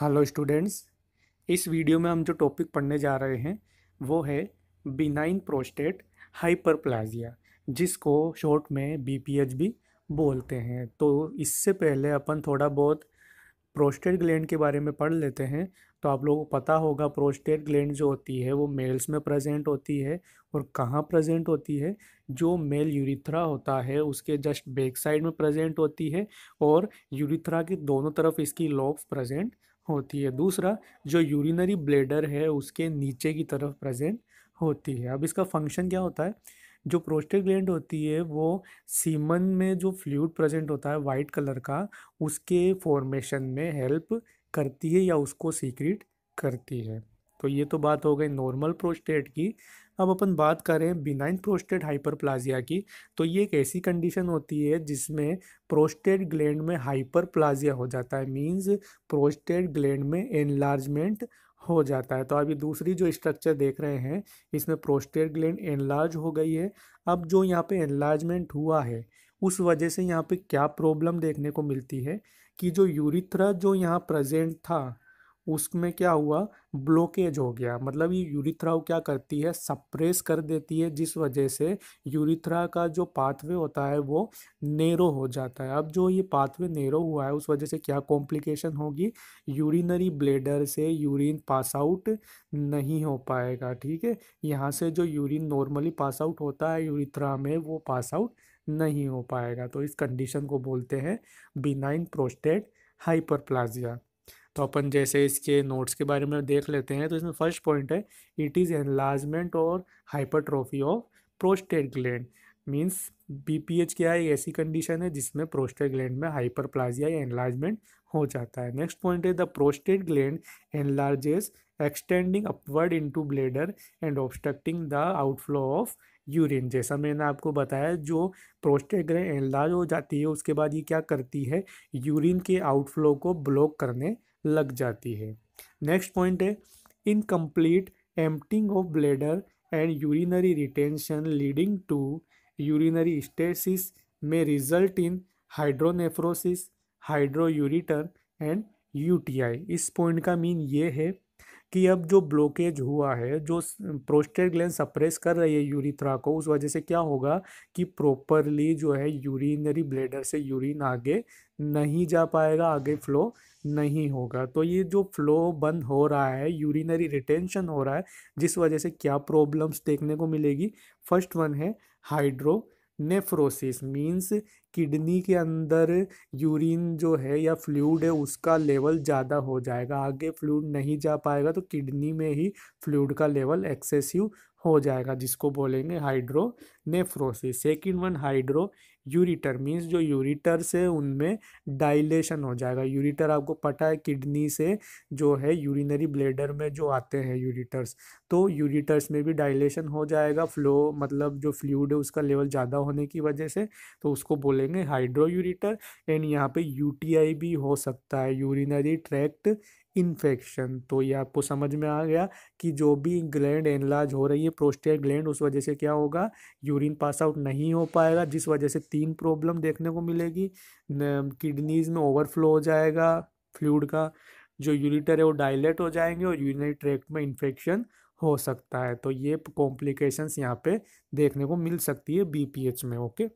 hello students इस video में हम जो टॉपिक पढ़ने जा रहे हैं वो है बिनाइन प्रोस्टेट हाइपरप्लाजिया जिसको शॉर्ट में बीपीएच भी बोलते हैं तो इससे पहले अपन थोड़ा बहुत प्रोस्टेट ग्लैंड के बारे में पढ़ लेते हैं तो आप लोगों को पता होगा प्रोस्टेट ग्लैंड जो होती है वो मेल्स में प्रेजेंट होती है और कहाँ प्रेजेंट होती है जो मेल यूरिथ्रा होता है उसके जस्ट बैक साइड में प्रेजेंट होती है और यूरिथ्रा के दोनों तरफ इसकी लॉब्स प्रेजेंट होती है दूसरा जो यूरिनरी ब्लेडर है उसके नीचे की तरफ प्रेजेंट होती है अब इसका फंक्शन क्या होता है जो प्रोस्टेट ग्लैंड होती है वो सीमन में जो फ्लूड प्रेजेंट होता है वाइट कलर का उसके फॉर्मेशन में हेल्प करती है या उसको सीक्रेट करती है तो ये तो बात हो गई नॉर्मल प्रोस्टेट की अब अपन बात करें बिनाइन प्रोस्टेट हाइपरप्लाजिया की तो ये एक ऐसी कंडीशन होती है जिसमें प्रोस्टेट ग्लैंड में हाइपरप्लाजिया हो जाता है मींस प्रोस्टेट ग्लैंड में एनलार्जमेंट हो जाता है तो अभी दूसरी जो स्ट्रक्चर देख रहे हैं इसमें प्रोस्टेट ग्लैंड एनलार्ज हो गई है अब जो यहाँ पर एनलार्जमेंट हुआ है उस वजह से यहाँ पर क्या प्रॉब्लम देखने को मिलती है कि जो यूरिथ्रा जो यहाँ प्रेजेंट था उसमें क्या हुआ ब्लॉकेज हो गया मतलब ये यूरिथ्रा क्या करती है सप्रेस कर देती है जिस वजह से यूरिथ्रा का जो पाथवे होता है वो नेरो हो जाता है अब जो ये पाथवे नेरो हुआ है उस वजह से क्या कॉम्प्लिकेशन होगी यूरिनरी ब्लेडर से यूरिन पास आउट नहीं हो पाएगा ठीक है यहाँ से जो यूरिन नॉर्मली पास आउट होता है यूरिथ्रा में वो पास आउट नहीं हो पाएगा तो इस कंडीशन को बोलते हैं बिनाइन प्रोस्टेट हाइपरप्लाजिया तो अपन जैसे इसके नोट्स के बारे में देख लेते हैं तो इसमें फर्स्ट पॉइंट है इट इज़ एनलार्जमेंट और hypertrophy of prostate gland means BPH क्या है ऐसी कंडीशन है जिसमें प्रोस्टेट ग्लैंड में हाइपरप्लाजिया या एनलार्जमेंट हो जाता है नेक्स्ट पॉइंट है the prostate gland enlarges extending upward into bladder and obstructing the outflow of urine जैसा मैंने आपको बताया जो प्रोस्टेट ग्लैंड एनलार्ज हो जाती है उसके बाद ये क्या करती है यूरिन के आउटफ्लो को ब्लॉक करने लग जाती है नेक्स्ट पॉइंट है incomplete emptying of bladder and urinary retention leading to urinary stasis में result in hydronephrosis hydroureter and UTI इस पॉइंट का मीन ये है कि अब जो ब्लॉकेज हुआ है जो प्रोस्टेट ग्लैंड सप्रेस कर रही है यूरिथ्रा को उस वजह से क्या होगा कि प्रॉपरली जो है यूरिनरी ब्लेडर से यूरिन आगे नहीं जा पाएगा आगे फ्लो नहीं होगा तो ये जो फ्लो बंद हो रहा है यूरिनरी रिटेंशन हो रहा है जिस वजह से क्या प्रॉब्लम्स देखने को मिलेगी फर्स्ट वन है हाइड्रो नेफ्रोसिस मीन्स किडनी के अंदर यूरिन जो है या फ्लूड है उसका लेवल ज़्यादा हो जाएगा आगे फ्लूड नहीं जा पाएगा तो किडनी में ही फ्लूड का लेवल एक्सेसिव हो जाएगा जिसको बोलेंगे hydronephrosis second one hydroureter means जो यूरिटर से उनमें डाइलेशन हो जाएगा यूरिटर आपको पता है किडनी से जो है यूरिनरी ब्लेडर में जो आते हैं यूरिटर्स तो यूरिटर्स में भी डाइलेशन हो जाएगा फ्लो मतलब जो फ्लूड है उसका लेवल ज़्यादा होने की वजह से तो उसको बोलेंगे हाइड्रो यूरिटर एंड यहाँ पे यूटीआई भी हो सकता है यूरिनरी ट्रैक्ट इन्फेक्शन तो ये आपको समझ में आ गया कि जो भी ग्लैंड एनलाज हो रही है प्रोस्टेट ग्लैंड उस वजह से क्या होगा यूरिन पास आउट नहीं हो पाएगा जिस वजह से तीन प्रॉब्लम देखने को मिलेगी किडनीज में ओवरफ्लो हो जाएगा फ्लूड का जो यूरिटर है वो डायलेट हो जाएंगे और यूरिनरी ट्रैक्ट में इन्फेक्शन हो सकता है तो ये कॉम्प्लिकेशंस यहाँ पे देखने को मिल सकती है बीपीएच में ओके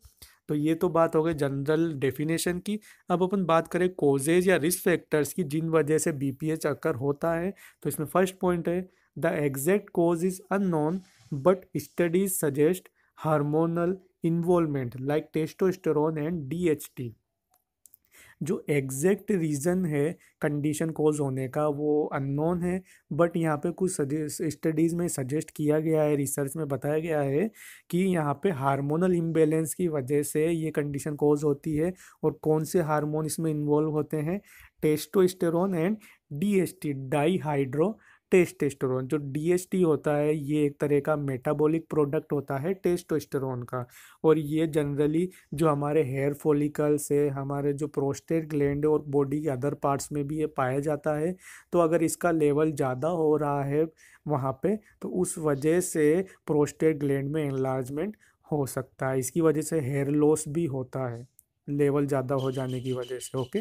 तो ये तो बात हो गई जनरल डेफिनेशन की अब अपन बात करें कोजेज या रिस्क फैक्टर्स की जिन वजह से बी पी एच अक्कर होता है तो इसमें फर्स्ट पॉइंट है the exact cause is known but studies suggest hormonal involvement like testosterone and D H T जो एग्जैक्ट रीज़न है कंडीशन कोज होने का वो अननोन है बट यहाँ पे कुछ स्टडीज़ में सजेस्ट किया गया है रिसर्च में बताया गया है कि यहाँ पे हार्मोनल इम्बेलेंस की वजह से ये कंडीशन कोज होती है और कौन से हार्मोन इसमें इन्वॉल्व होते हैं testosterone and D S T dihydrotestosterone जो डीएसटी होता है ये एक तरह का मेटाबॉलिक प्रोडक्ट होता है टेस्टोस्टेरोन का और ये जनरली जो हमारे हेयर फॉलिकल्स है हमारे जो प्रोस्टेट ग्लैंड और बॉडी के अदर पार्ट्स में भी ये पाया जाता है तो अगर इसका लेवल ज़्यादा हो रहा है वहाँ पे तो उस वजह से प्रोस्टेट ग्लैंड में एनलार्जमेंट हो सकता है इसकी वजह से हेयर लॉस भी होता है लेवल ज़्यादा हो जाने की वजह से ओके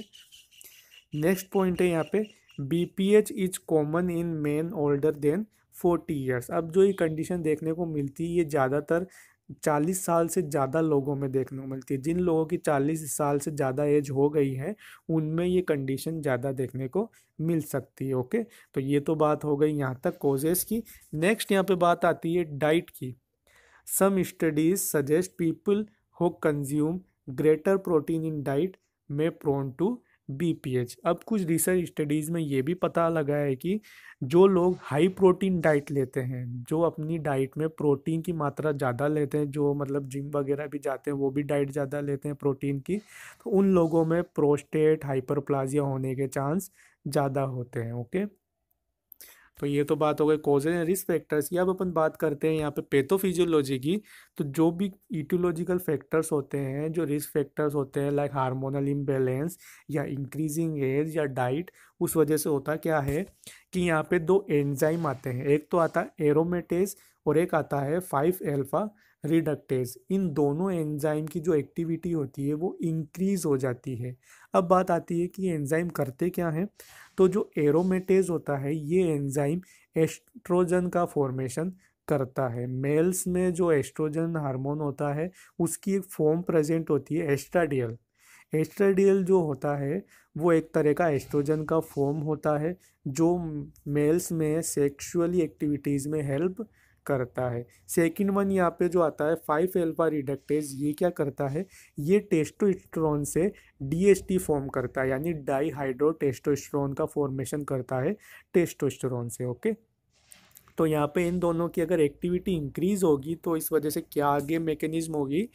नेक्स्ट पॉइंट है यहाँ पे B P H is common in man older than forty years अब जो ये कंडीशन देखने को मिलती है ये ज़्यादातर चालीस साल से ज़्यादा लोगों में देखने को मिलती है जिन लोगों की चालीस साल से ज़्यादा एज हो गई है उनमें ये कंडीशन ज़्यादा देखने को मिल सकती है ओके तो ये तो बात हो गई यहाँ तक कोजेस की नेक्स्ट यहाँ पे बात आती है डाइट की some studies suggest people who consume greater protein in diet में प्रोन टू बीपीएच अब कुछ रिसर्च स्टडीज़ में ये भी पता लगा है कि जो लोग हाई प्रोटीन डाइट लेते हैं जो अपनी डाइट में प्रोटीन की मात्रा ज़्यादा लेते हैं जो मतलब जिम वगैरह भी जाते हैं वो भी डाइट ज़्यादा लेते हैं प्रोटीन की तो उन लोगों में प्रोस्टेट हाइपरप्लाजिया होने के चांस ज़्यादा होते हैं ओके तो ये तो बात हो गई कॉजेज एंड रिस्क फैक्टर्स की अब अपन बात करते हैं यहाँ पे पेथोफिजियोलॉजी की तो जो भी इटियोलॉजिकल फैक्टर्स होते हैं जो रिस्क फैक्टर्स होते हैं लाइक हार्मोनल इम्बेलेंस या इंक्रीजिंग एज या डाइट उस वजह से होता क्या है कि यहाँ पे दो एंजाइम आते हैं एक तो आता है एरोमेटेज और एक आता है फाइव एल्फा रिडक्टेज इन दोनों एंजाइम की जो एक्टिविटी होती है वो इंक्रीज़ हो जाती है अब बात आती है कि एंजाइम करते क्या हैं तो जो एरोमेटेज होता है ये एंजाइम एस्ट्रोजन का फॉर्मेशन करता है मेल्स में जो एस्ट्रोजन हार्मोन होता है उसकी एक फॉर्म प्रेजेंट होती है एस्ट्राडियल एस्ट्राडियल जो होता है वो एक तरह का एस्ट्रोजन का फॉर्म होता है जो मेल्स में सेक्सुअली एक्टिविटीज़ में हेल्प करता है सेकंड वन यहाँ पे जो आता है फाइव एल्फा रिडक्टेज ये क्या करता है ये टेस्टोस्ट्रोन से डीएसटी फॉर्म करता है यानी डाईहाइड्रोटेस्टोस्ट्रोन का फॉर्मेशन करता है टेस्टोस्टेरोन से ओके तो यहाँ पे इन दोनों की अगर एक्टिविटी इंक्रीज होगी तो इस वजह से क्या आगे मेकेनिज़्म होगी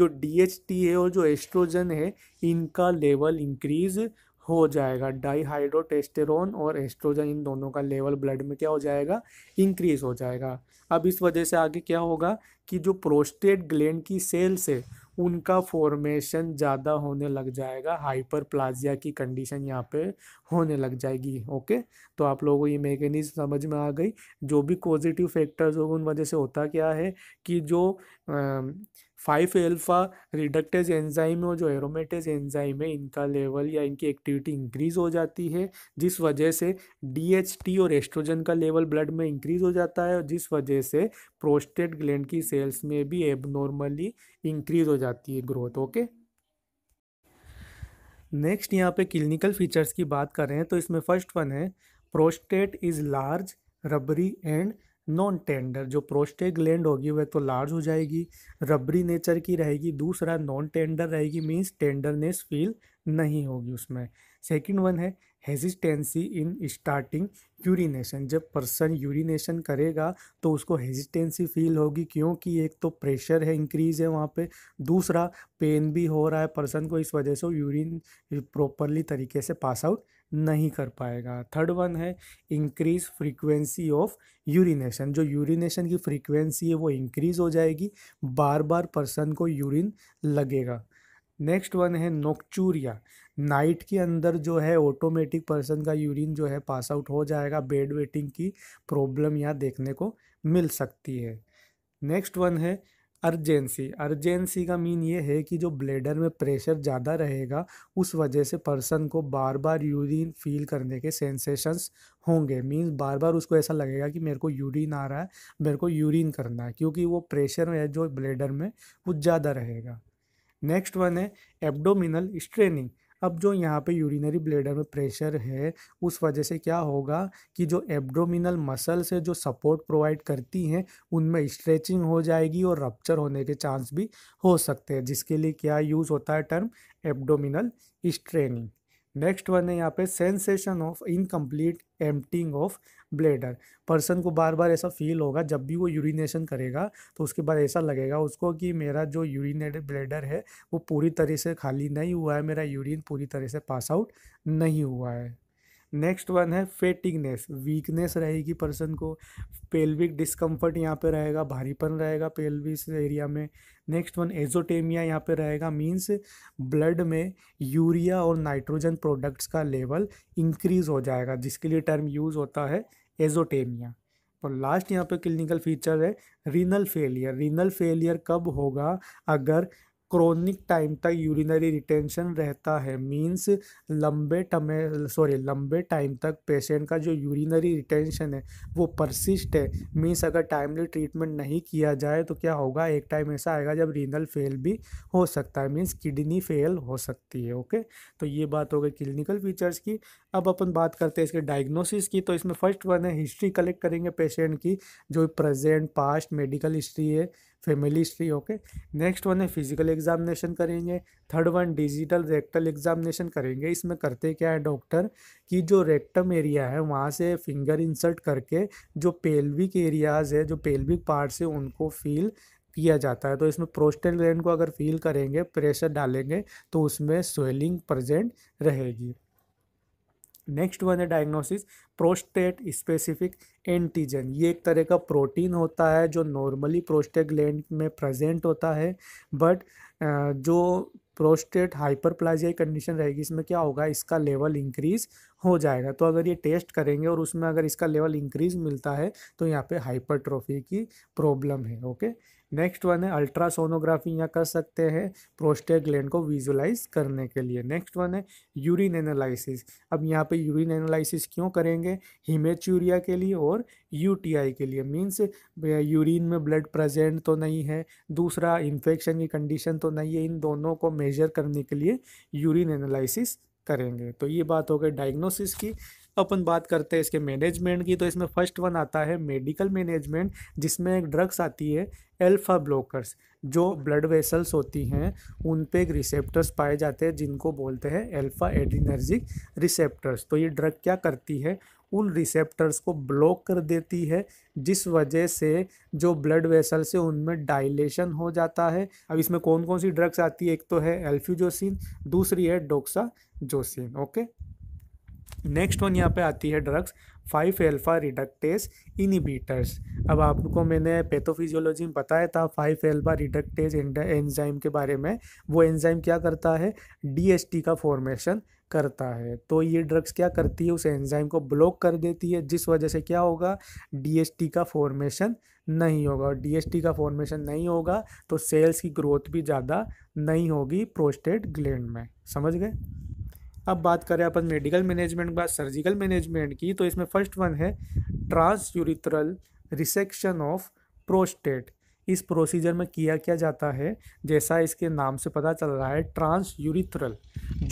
जो डी है और जो एस्ट्रोजन है इनका लेवल इंक्रीज़ हो जाएगा डाईहाइड्रोटेस्टेरोन और एस्ट्रोजन इन दोनों का लेवल ब्लड में क्या हो जाएगा इंक्रीज हो जाएगा अब इस वजह से आगे क्या होगा कि जो प्रोस्टेट ग्लैंड की सेल से उनका फॉर्मेशन ज़्यादा होने लग जाएगा हाइपरप्लाजिया की कंडीशन यहाँ पे होने लग जाएगी ओके तो आप लोगों को ये मैकेनिज्म समझ में आ गई जो भी पॉजिटिव फैक्टर्स होगा उन वजह से होता क्या है कि जो आ, फाइव एल्फा रिडक्टेज एंजाइम और जो एरोमेटेज एंजाइम है इनका लेवल या इनकी एक्टिविटी इंक्रीज हो जाती है जिस वजह से डीएचटी और एस्ट्रोजन का लेवल ब्लड में इंक्रीज हो जाता है और जिस वजह से प्रोस्टेट ग्लैंड की सेल्स में भी एबनॉर्मली इंक्रीज हो जाती है ग्रोथ ओके नेक्स्ट यहाँ पे क्लिनिकल फीचर्स की बात करें तो इसमें फर्स्ट वन है prostate is large rubbery and non tender जो प्रोस्टेग ग्लैंड होगी वह तो लार्ज हो जाएगी रबरी नेचर की रहेगी दूसरा नॉन टेंडर रहेगी मीन्स टेंडरनेस फील नहीं होगी उसमें सेकेंड वन है हेजिस्टेंसी इन स्टार्टिंग यूरिनेशन जब पर्सन यूरिनेशन करेगा तो उसको हेजिस्टेंसी फील होगी क्योंकि एक तो प्रेशर है इंक्रीज है वहाँ पे दूसरा पेन भी हो रहा है पर्सन को इस वजह से यूरिन प्रॉपरली तरीके से पास आउट नहीं कर पाएगा थर्ड वन है इंक्रीज फ्रीक्वेंसी ऑफ यूरिनेशन जो यूरिनेशन की फ्रीक्वेंसी है वो इंक्रीज हो जाएगी बार बार पर्सन को यूरिन लगेगा नेक्स्ट वन है नोकचूरिया नाइट के अंदर जो है ऑटोमेटिक पर्सन का यूरिन जो है पास आउट हो जाएगा बेड वेटिंग की प्रॉब्लम यहाँ देखने को मिल सकती है नेक्स्ट वन है अर्जेंसी अर्जेंसी का मीन ये है कि जो ब्लेडर में प्रेशर ज़्यादा रहेगा उस वजह से पर्सन को बार बार यूरिन फील करने के सेंसेशंस होंगे मीन्स बार बार उसको ऐसा लगेगा कि मेरे को यूरिन आ रहा है मेरे को यूरिन करना है क्योंकि वो प्रेशर है जो ब्लेडर में वो ज़्यादा रहेगा नेक्स्ट वन है एब्डोमिनल स्ट्रेनिंग अब जो यहाँ पे यूरिनरी ब्लेडर में प्रेशर है उस वजह से क्या होगा कि जो एब्डोमिनल मसल से जो सपोर्ट प्रोवाइड करती हैं उनमें स्ट्रेचिंग हो जाएगी और रप्चर होने के चांस भी हो सकते हैं जिसके लिए क्या यूज़ होता है term abdominal straining next one है यहाँ पे sensation of incomplete emptying of bladder person को बार बार ऐसा फील होगा जब भी वो यूरिनेशन करेगा तो उसके बाद ऐसा लगेगा उसको कि मेरा जो यूरिनेटेड ब्लेडर है वो पूरी तरह से खाली नहीं हुआ है मेरा यूरिन पूरी तरह से पास आउट नहीं हुआ है नेक्स्ट वन है फेटिंगनेस वीकनेस रहेगी पर्सन को पेल्विक डिस्कम्फर्ट यहाँ पे रहेगा भारीपन रहेगा पेल्विस एरिया में नेक्स्ट वन एजोटेमिया यहाँ पे रहेगा मीन्स ब्लड में यूरिया और नाइट्रोजन प्रोडक्ट्स का लेवल इंक्रीज हो जाएगा जिसके लिए टर्म यूज़ होता है एजोटेमिया और लास्ट यहाँ पे क्लिनिकल फीचर है रीनल फेलियर रीनल फेलियर कब होगा अगर क्रोनिक टाइम तक यूरिनरी रिटेंशन रहता है मीन्स लंबे टमे सॉरी लंबे टाइम तक पेशेंट का जो यूरिनरी रिटेंशन है वो परसिस्ट है मीन्स अगर टाइमली ट्रीटमेंट नहीं किया जाए तो क्या होगा एक टाइम ऐसा आएगा जब रीनल फेल भी हो सकता है मीन्स किडनी फेल हो सकती है ओके तो ये बात हो गई क्लिनिकल फीचर्स की अब अपन बात करते हैं इसके डायग्नोसिस की तो इसमें फर्स्ट वन है हिस्ट्री कलेक्ट करेंगे पेशेंट की जो प्रेजेंट पास्ट मेडिकल हिस्ट्री है family history okay next one है फिजिकल एग्जामिनेशन करेंगे third one digital rectal examination करेंगे इसमें करते क्या है डॉक्टर कि जो रेक्टम एरिया है वहाँ से फिंगर इंसर्ट करके जो पेल्विक एरियाज़ है जो पेल्विक पार्ट्स है उनको फील किया जाता है तो इसमें प्रोस्टेट ग्रैंड को अगर फील करेंगे प्रेशर डालेंगे तो उसमें स्वेलिंग प्रजेंट रहेगी नेक्स्ट वन है डायग्नोसिस प्रोस्टेट स्पेसिफिक एंटीजन ये एक तरह का प्रोटीन होता है जो नॉर्मली प्रोस्टेट ग्लैंड में प्रेजेंट होता है बट जो प्रोस्टेट हाइपरप्लाजिया कंडीशन रहेगी इसमें क्या होगा इसका लेवल इंक्रीज हो जाएगा तो अगर ये टेस्ट करेंगे और उसमें अगर इसका लेवल इंक्रीज मिलता है तो यहाँ पे हाइपरट्रॉफी की प्रॉब्लम है ओके नेक्स्ट वन है अल्ट्रासोनोग्राफी यहाँ कर सकते हैं प्रोस्टेट ग्लैंड को विजुलाइज करने के लिए नेक्स्ट वन है यूरिन एनालिसिस अब यहाँ पे यूरिन एनालिसिस क्यों करेंगे हीमेच्यूरिया के लिए और यूटीआई के लिए मीन्स यूरिन में ब्लड प्रेजेंट तो नहीं है दूसरा इन्फेक्शन की कंडीशन तो नहीं है इन दोनों को मेजर करने के लिए यूरिन एनालिसिस करेंगे तो ये बात हो गई डायग्नोसिस की अपन बात करते हैं इसके मैनेजमेंट की तो इसमें फर्स्ट वन आता है मेडिकल मैनेजमेंट जिसमें एक ड्रग्स आती है एल्फ़ा ब्लॉकर्स जो ब्लड वेसल्स होती हैं उन पे एक रिसेप्टर्स पाए जाते हैं जिनको बोलते हैं एल्फ़ा एडिनर्जिक रिसेप्टर्स तो ये ड्रग क्या करती है उन रिसेप्टर्स को ब्लॉक कर देती है जिस वजह से जो ब्लड वेसल से उनमें डाइलेशन हो जाता है अब इसमें कौन कौन सी ड्रग्स आती है एक तो है एल्फ्यूजोसिन दूसरी है doxazosin okay next one यहाँ पे आती है drugs five alpha reductase inhibitors अब आपको मैंने पैथोफिजियोलॉजी में बताया था फाइव एल्फा रिडक्टेज एंजाइम के बारे में वो एंजाइम क्या करता है डी का फॉर्मेशन करता है तो ये ड्रग्स क्या करती है उस एंजाइम को ब्लॉक कर देती है जिस वजह से क्या होगा डी का फॉर्मेशन नहीं होगा और डी का फॉर्मेशन नहीं होगा तो सेल्स की ग्रोथ भी ज़्यादा नहीं होगी प्रोस्टेट ग्लैंड में समझ गए अब बात करें अपन मेडिकल मैनेजमेंट के बाद सर्जिकल मैनेजमेंट की तो इसमें फर्स्ट वन है transurethral resection of prostate इस प्रोसीजर में किया क्या जाता है जैसा इसके नाम से पता चल रहा है ट्रांस यूरिथ्रल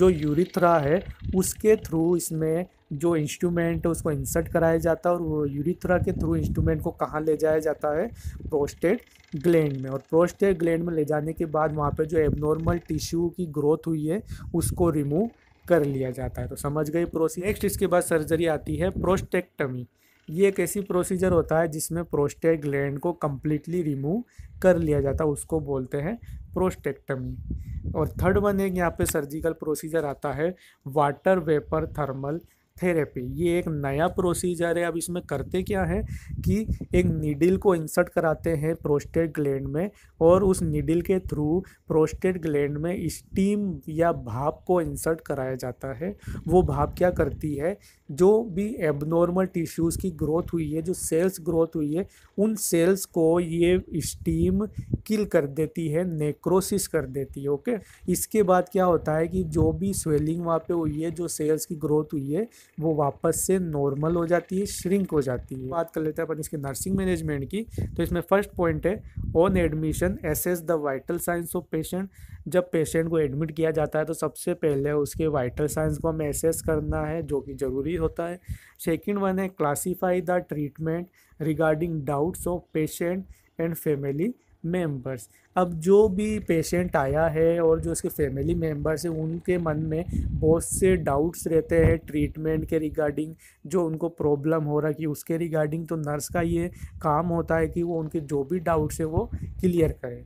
जो यूरिथ्रा है उसके थ्रू इसमें जो इंस्ट्रूमेंट उसको इंसर्ट कराया जाता है और वो यूरिथ्रा के थ्रू इंस्ट्रूमेंट को कहाँ ले जाया जाता है प्रोस्टेट ग्लैंड में और प्रोस्टेट ग्लैंड में ले जाने के बाद वहाँ पर जो एबनॉर्मल टिश्यू की ग्रोथ हुई है उसको रिमूव कर लिया जाता है तो समझ गई प्रोसी नेक्स्ट इसके बाद सर्जरी आती है प्रोस्टेक्टमी ये एक ऐसी प्रोसीजर होता है जिसमें प्रोस्टेट ग्लैंड को कम्प्लीटली रिमूव कर लिया जाता है उसको बोलते हैं प्रोस्टेक्टमी और थर्ड वन एक यहाँ पे सर्जिकल प्रोसीजर आता है वाटर वेपर थर्मल थेरेपी ये एक नया प्रोसीजर है अब इसमें करते क्या है कि एक नीडिल को इंसर्ट कराते हैं प्रोस्टेट ग्लैंड में और उस नीडिल के थ्रू प्रोस्टेट ग्लैंड में स्टीम या भाप को इंसर्ट कराया जाता है वो भाप क्या करती है जो भी एबनॉर्मल टिश्यूज़ की ग्रोथ हुई है जो सेल्स ग्रोथ हुई है उन सेल्स को ये स्टीम किल कर देती है नेक्रोसिस कर देती है ओके इसके बाद क्या होता है कि जो भी स्वेलिंग वहाँ पे हुई है जो सेल्स की ग्रोथ हुई है वो वापस से नॉर्मल हो जाती है श्रिंक हो जाती है बात कर लेते हैं अपन इसके नर्सिंग मैनेजमेंट की तो इसमें फर्स्ट पॉइंट है on admission assess the vital signs of patient जब पेशेंट को एडमिट किया जाता है तो सबसे पहले उसके वाइटल साइंस को हमें एसेस करना है जो कि ज़रूरी होता है सेकेंड वन है classify the treatment regarding doubts of patient and family members अब जो भी पेशेंट आया है और जो उसके फैमिली मेम्बर्स हैं उनके मन में बहुत से डाउट्स रहते हैं ट्रीटमेंट के रिगार्डिंग जो उनको प्रॉब्लम हो रहा है कि उसके रिगार्डिंग तो नर्स का ये काम होता है कि वो उनके जो भी डाउट्स है वो क्लियर करें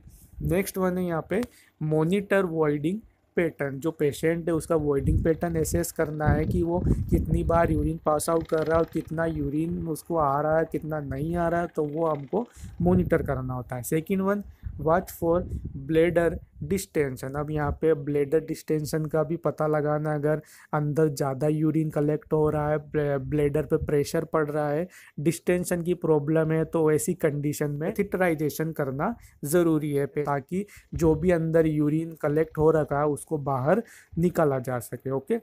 नेक्स्ट वन है यहाँ पे मोनिटर वॉइडिंग पैटर्न जो पेशेंट है उसका वॉइडिंग पैटर्न एसेस करना है कि वो कितनी बार यूरिन पास आउट कर रहा है और कितना यूरिन उसको आ रहा है कितना नहीं आ रहा है तो वो हमको मोनिटर करना होता है second one watch for bladder distension अब यहाँ पे ब्लेडर डिस्टेंशन का भी पता लगाना अगर अंदर ज़्यादा यूरिन कलेक्ट हो रहा है ब्लेडर पे प्रेशर पड़ रहा है डिस्टेंशन की प्रॉब्लम है तो ऐसी कंडीशन में थिटराइजेशन करना ज़रूरी है ताकि जो भी अंदर यूरिन कलेक्ट हो रखा है उसको बाहर निकाला जा सके ओके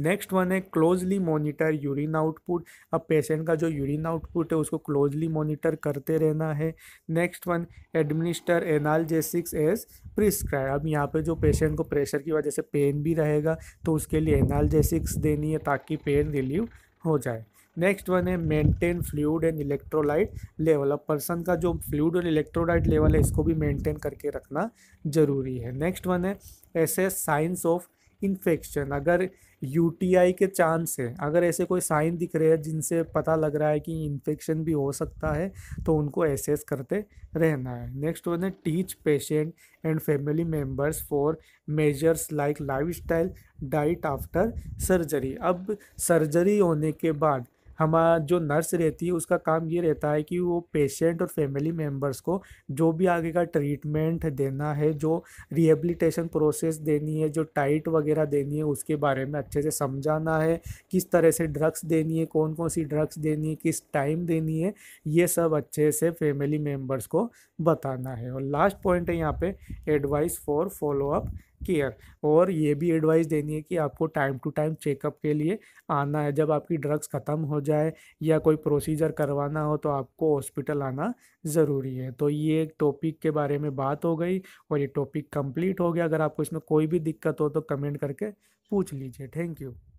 नेक्स्ट वन है क्लोजली मॉनिटर यूरिन आउटपुट अब पेशेंट का जो यूरिन आउटपुट है उसको क्लोजली मॉनिटर करते रहना है next one administer analgesics as prescribed अब यहाँ पे जो पेशेंट को प्रेशर की वजह से पेन भी रहेगा तो उसके लिए एनालजेसिक्स देनी है ताकि पेन रिलीव हो जाए नेक्स्ट वन है maintain fluid and electrolyte level अब पर्सन का जो फ्लूड और इलेक्ट्रोलाइट लेवल है इसको भी मेंटेन करके रखना जरूरी है नेक्स्ट वन है एसेस साइंस ऑफ इन्फेक्शन अगर यू के चांस है अगर ऐसे कोई साइन दिख रहे हैं जिनसे पता लग रहा है कि इन्फेक्शन भी हो सकता है तो उनको एसेस करते रहना है नेक्स्ट वन है teach patient and family members for measures like lifestyle diet after surgery अब सर्जरी होने के बाद हमारा जो नर्स रहती है उसका काम ये रहता है कि वो पेशेंट और फैमिली मेम्बर्स को जो भी आगे का ट्रीटमेंट देना है जो रिहेबिलिटेशन प्रोसेस देनी है जो टाइट वगैरह देनी है उसके बारे में अच्छे से समझाना है किस तरह से ड्रग्स देनी है कौन कौन सी ड्रग्स देनी है किस टाइम देनी है ये सब अच्छे से फैमिली मेम्बर्स को बताना है और लास्ट पॉइंट है यहाँ पे एडवाइस फॉर फॉलोअप केयर और ये भी एडवाइस देनी है कि आपको टाइम टू टाइम चेकअप के लिए आना है जब आपकी ड्रग्स ख़त्म हो जाए या कोई प्रोसीजर करवाना हो तो आपको हॉस्पिटल आना ज़रूरी है तो ये एक टॉपिक के बारे में बात हो गई और ये टॉपिक कंप्लीट हो गया अगर आपको इसमें कोई भी दिक्कत हो तो कमेंट करके पूछ लीजिए थैंक यू